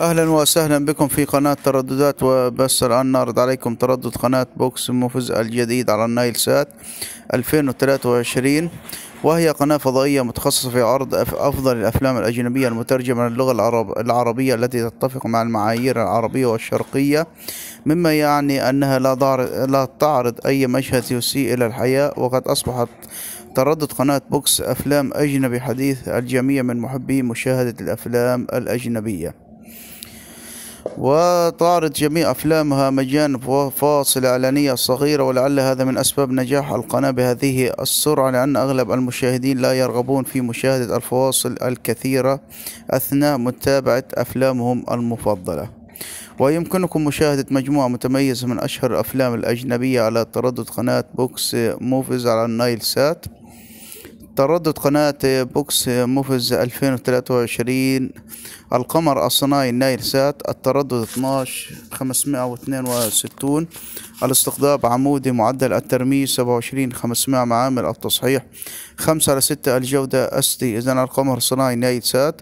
اهلا وسهلا بكم في قناة ترددات وبس الان نعرض عليكم تردد قناة بوكس موفز الجديد على النايل سات 2023 وهي قناة فضائية متخصصة في عرض أفضل الأفلام الأجنبية المترجمة للغة العربية التي تتفق مع المعايير العربية والشرقية مما يعني أنها لا, لا تعرض أي مشهد يسيء إلى الحياة وقد أصبحت تردد قناة بوكس أفلام أجنبي حديث الجميع من محبي مشاهدة الأفلام الأجنبية وطارت جميع أفلامها مجان فواصل إعلانية صغيرة ولعل هذا من أسباب نجاح القناة بهذه السرعة لأن أغلب المشاهدين لا يرغبون في مشاهدة الفواصل الكثيرة أثناء متابعة أفلامهم المفضلة ويمكنكم مشاهدة مجموعة متميزة من أشهر الأفلام الأجنبية على تردد قناة بوكس موفيز على النايل سات تردد قناة بوكس موفز 2023 القمر الصناعي نايل سات التردد 12 562 الاستقطاب عمودي معدل الترميز 27 500 معامل التصحيح 5 على 6 الجودة أستي إذا القمر الصناعي نايل سات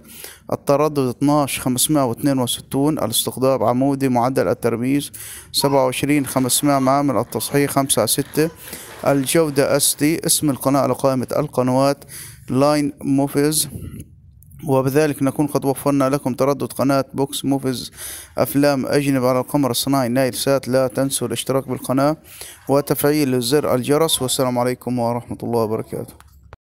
التردد 12 562 الاستقطاب عمودي معدل الترميز 27 500 معامل التصحيح 5 على 6 الجودة اس دي اسم القناة على قائمة القنوات لاين موفيز وبذلك نكون قد وفرنا لكم تردد قناة بوكس موفيز أفلام أجنب على القمر الصناعي نايل سات لا تنسوا الاشتراك بالقناة وتفعيل زر الجرس والسلام عليكم ورحمة الله وبركاته